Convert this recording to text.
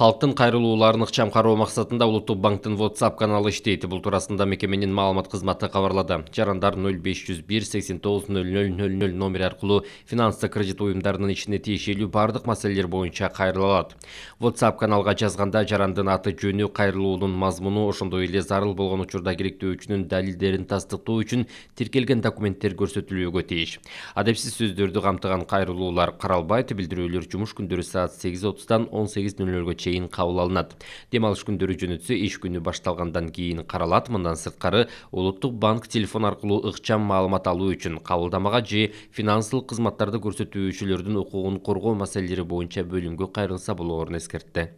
калктын кайрылууларын ыкчам кароо максатында улуттук банктын whatsapp каналы иштейт бул туурасында мекеменин маалымат кызматы кабарлады жарандар ноль беш жүз бир сексен тогуз номери аркылуу финансылык кредит уюмдарынын ичине тиешелүү баардык маселелер боюнча кайрыла алат whatsapp каналга жазганда жарандын аты жөнү кайрылуунун мазмуну ошондой эле зарыл болгон учурда керектөөчүнүн далилдерин тастыктоо үчүн тиркелген документтер көрсөтүлүүгө тийиш адепсиз сөздөрдү камтыган кайрылуулар каралбайт билдирүүлөр жумуш күндөрү саат сегиз отуздан он сегиз нөл нөлгө чейин чейин кабыл алынат дем алыш күндөрү жөнөтсө иш күнү башталгандан кийин каралат мындан сырткары улуттук банк телефон аркылуу ыкчам маалымат алуу үчүн кабылдамага же финансылык кызматтарды көрсөтүүчүлөрдүн укугун коргоо маселелери боюнча бөлүмгө кайрылса болоорун эскертти